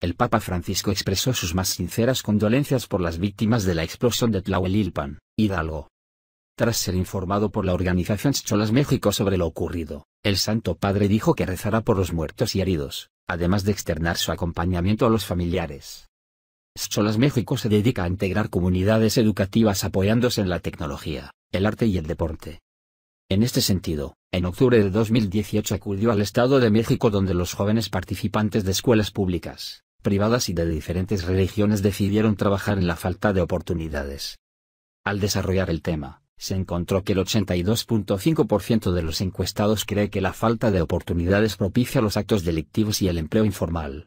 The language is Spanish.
el Papa Francisco expresó sus más sinceras condolencias por las víctimas de la explosión de Tlahuelilpan, Hidalgo. Tras ser informado por la organización Cholas México sobre lo ocurrido, el Santo Padre dijo que rezará por los muertos y heridos, además de externar su acompañamiento a los familiares. Cholas México se dedica a integrar comunidades educativas apoyándose en la tecnología, el arte y el deporte. En este sentido, en octubre de 2018 acudió al Estado de México donde los jóvenes participantes de escuelas públicas, privadas y de diferentes religiones decidieron trabajar en la falta de oportunidades. Al desarrollar el tema, se encontró que el 82.5% de los encuestados cree que la falta de oportunidades propicia los actos delictivos y el empleo informal.